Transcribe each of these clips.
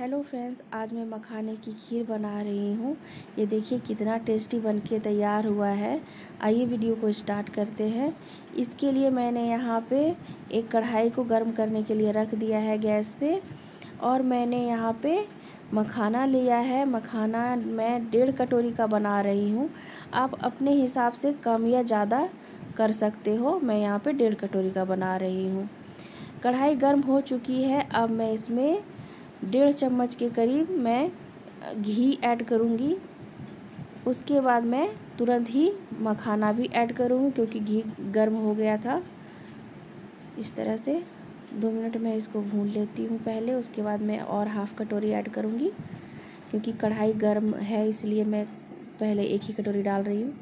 hello friends आज मैं मखाने की खीर बना रही हूँ ये देखिए कितना टेस्टी बनके तैयार हुआ है आइए वीडियो को स्टार्ट करते हैं इसके लिए मैंने यहाँ पे एक कढ़ाई को गर्म करने के लिए रख दिया है गैस पे और मैंने यहाँ पे मखाना लिया है मखाना मैं डेढ़ कटोरी का बना रही हूँ आप अपने हिसाब से कम या ज़्यादा कर सकते हो मैं यहाँ पर डेढ़ कटोरी का बना रही हूँ कढ़ाई गर्म हो चुकी है अब मैं इसमें डेढ़ चम्मच के करीब मैं घी ऐड करूँगी उसके बाद मैं तुरंत ही मखाना भी ऐड करूँगी क्योंकि घी गर्म हो गया था इस तरह से दो मिनट मैं इसको भून लेती हूँ पहले उसके बाद मैं और हाफ़ कटोरी ऐड करूँगी क्योंकि कढ़ाई गर्म है इसलिए मैं पहले एक ही कटोरी डाल रही हूँ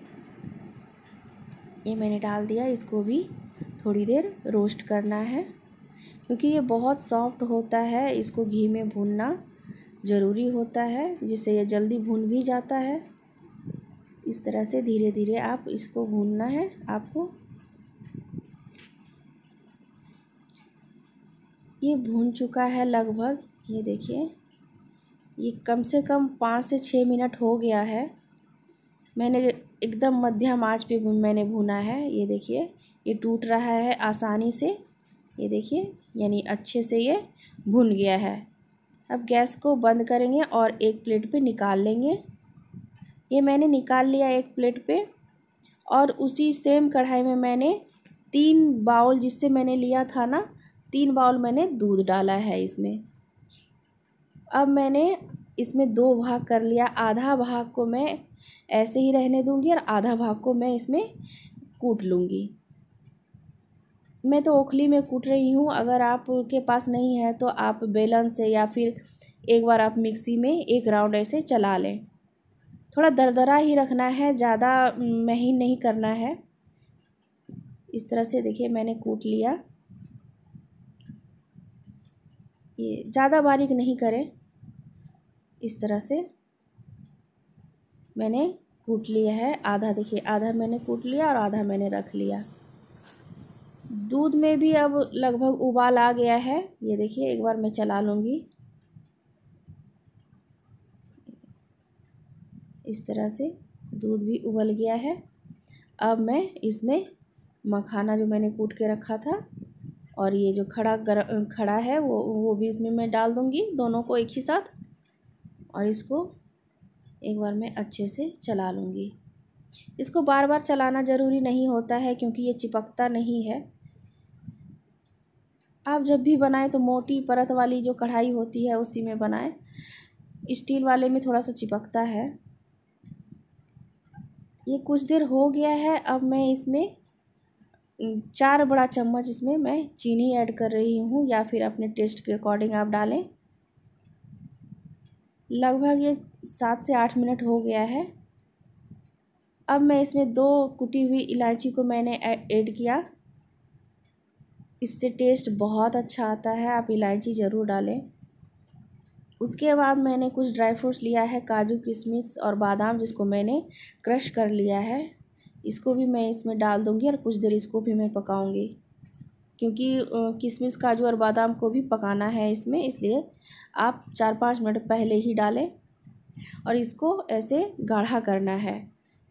ये मैंने डाल दिया इसको भी थोड़ी देर रोस्ट करना है क्योंकि ये बहुत सॉफ्ट होता है इसको घी में भूनना ज़रूरी होता है जिससे ये जल्दी भून भी जाता है इस तरह से धीरे धीरे आप इसको भूनना है आपको ये भून चुका है लगभग ये देखिए ये कम से कम पाँच से छः मिनट हो गया है मैंने एकदम मध्यम आंच पे मैंने भुना है ये देखिए ये टूट रहा है आसानी से ये देखिए यानी अच्छे से ये भुन गया है अब गैस को बंद करेंगे और एक प्लेट पे निकाल लेंगे ये मैंने निकाल लिया एक प्लेट पे और उसी सेम कढ़ाई में मैंने तीन बाउल जिससे मैंने लिया था ना तीन बाउल मैंने दूध डाला है इसमें अब मैंने इसमें दो भाग कर लिया आधा भाग को मैं ऐसे ही रहने दूंगी और आधा भाग को मैं इसमें कूट लूँगी मैं तो ओखली में कूट रही हूँ अगर आपके पास नहीं है तो आप बेलन से या फिर एक बार आप मिक्सी में एक राउंड ऐसे चला लें थोड़ा दरदरा ही रखना है ज़्यादा महीन नहीं करना है इस तरह से देखिए मैंने कूट लिया ये ज़्यादा बारीक नहीं करें इस तरह से मैंने कूट लिया है आधा देखिए आधा मैंने कूट लिया और आधा मैंने रख लिया दूध में भी अब लगभग उबाल आ गया है ये देखिए एक बार मैं चला लूँगी इस तरह से दूध भी उबल गया है अब मैं इसमें मखाना जो मैंने कूट के रखा था और ये जो खड़ा गर खड़ा है वो वो भी इसमें मैं डाल दूँगी दोनों को एक ही साथ और इसको एक बार मैं अच्छे से चला लूँगी इसको बार बार चलाना ज़रूरी नहीं होता है क्योंकि ये चिपकता नहीं है आप जब भी बनाएं तो मोटी परत वाली जो कढ़ाई होती है उसी में बनाएं स्टील वाले में थोड़ा सा चिपकता है ये कुछ देर हो गया है अब मैं इसमें चार बड़ा चम्मच इसमें मैं चीनी ऐड कर रही हूँ या फिर अपने टेस्ट के अकॉर्डिंग आप डालें लगभग ये सात से आठ मिनट हो गया है अब मैं इसमें दो कुटी हुई इलायची को मैंने ऐड किया इससे टेस्ट बहुत अच्छा आता है आप इलायची ज़रूर डालें उसके बाद मैंने कुछ ड्राई फ्रूट्स लिया है काजू किशमिश और बादाम जिसको मैंने क्रश कर लिया है इसको भी मैं इसमें डाल दूँगी और कुछ देर इसको भी मैं पकाऊँगी क्योंकि किशमिश काजू और बादाम को भी पकाना है इसमें इसलिए आप चार पाँच मिनट पहले ही डालें और इसको ऐसे गाढ़ा करना है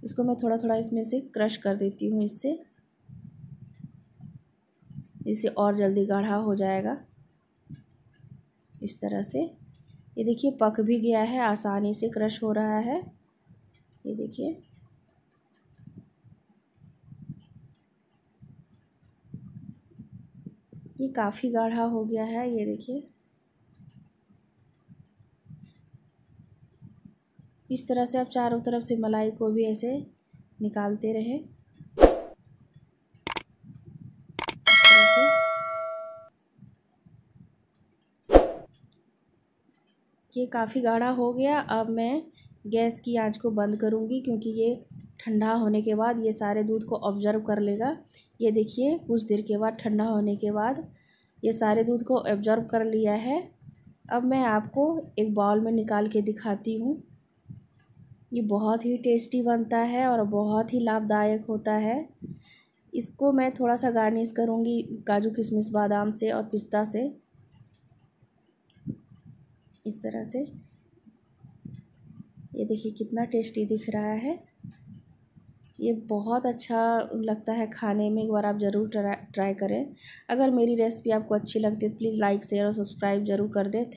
इसको मैं थोड़ा थोड़ा इसमें से क्रश कर देती हूँ इससे इससे और जल्दी गाढ़ा हो जाएगा इस तरह से ये देखिए पक भी गया है आसानी से क्रश हो रहा है ये देखिए ये काफ़ी गाढ़ा हो गया है ये देखिए इस तरह से आप चारों तरफ से मलाई को भी ऐसे निकालते रहें ये काफ़ी गाढ़ा हो गया अब मैं गैस की आंच को बंद करूँगी क्योंकि ये ठंडा होने के बाद ये सारे दूध को ऑब्जर्व कर लेगा ये देखिए कुछ देर के बाद ठंडा होने के बाद ये सारे दूध को ऑब्जर्व कर लिया है अब मैं आपको एक बाउल में निकाल के दिखाती हूँ ये बहुत ही टेस्टी बनता है और बहुत ही लाभदायक होता है इसको मैं थोड़ा सा गार्निश करूँगी काजू किशमिश बादाम से और पिस्ता से इस तरह से ये देखिए कितना टेस्टी दिख रहा है ये बहुत अच्छा लगता है खाने में एक बार आप ज़रूर ट्राई करें अगर मेरी रेसिपी आपको अच्छी लगती है तो प्लीज़ लाइक शेयर और सब्सक्राइब जरूर कर दें